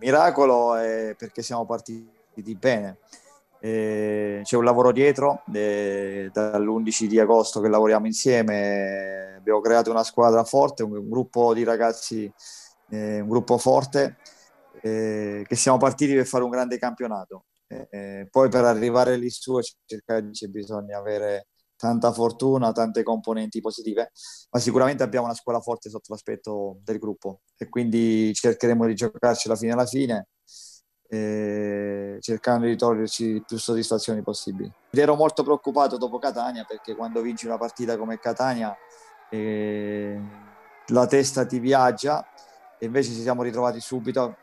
miracolo è eh, perché siamo partiti bene. Eh, c'è un lavoro dietro, eh, dall'11 di agosto che lavoriamo insieme, abbiamo creato una squadra forte, un, un gruppo di ragazzi, eh, un gruppo forte, eh, che siamo partiti per fare un grande campionato. Eh, poi per arrivare lì su c'è bisogna avere tanta fortuna, tante componenti positive, ma sicuramente abbiamo una scuola forte sotto l'aspetto del gruppo e quindi cercheremo di giocarci la fine alla fine, eh, cercando di toglierci più soddisfazioni possibili. Ed ero molto preoccupato dopo Catania perché quando vinci una partita come Catania eh, la testa ti viaggia e invece ci siamo ritrovati subito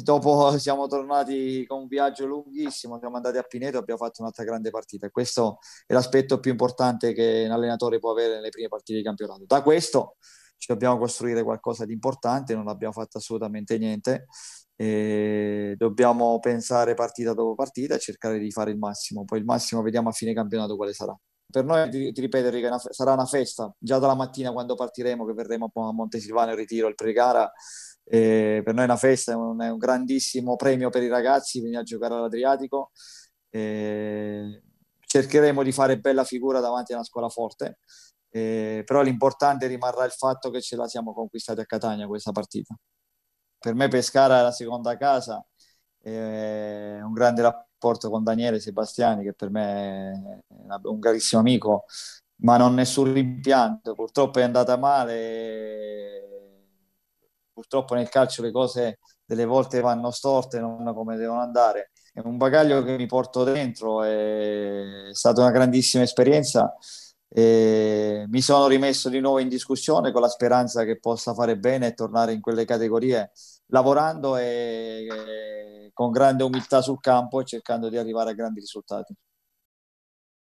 dopo siamo tornati con un viaggio lunghissimo, siamo andati a Pineto e abbiamo fatto un'altra grande partita. Questo è l'aspetto più importante che un allenatore può avere nelle prime partite di campionato. Da questo ci dobbiamo costruire qualcosa di importante, non abbiamo fatto assolutamente niente. E dobbiamo pensare partita dopo partita e cercare di fare il massimo. Poi il massimo vediamo a fine campionato quale sarà per noi, ti, ti ripeto Enrico, una, sarà una festa, già dalla mattina quando partiremo, che verremo a Montesilvano in ritiro, il pre-gara, eh, per noi è una festa, è un, è un, grandissimo premio per i ragazzi venire a giocare all'Adriatico. Eh, cercheremo di fare bella figura davanti a una scuola forte, eh, però l'importante rimarrà il fatto che ce la siamo conquistati a Catania questa partita. Per me Pescara è la seconda casa, eh, un grande rapporto con Daniele Sebastiani che per me è un carissimo amico, ma non nessun rimpianto, purtroppo è andata male, purtroppo nel calcio le cose delle volte vanno storte, non come devono andare. È un bagaglio che mi porto dentro, è stata una grandissima esperienza e mi sono rimesso di nuovo in discussione con la speranza che possa fare bene e tornare in quelle categorie lavorando e, e con grande umiltà sul campo e cercando di arrivare a grandi risultati.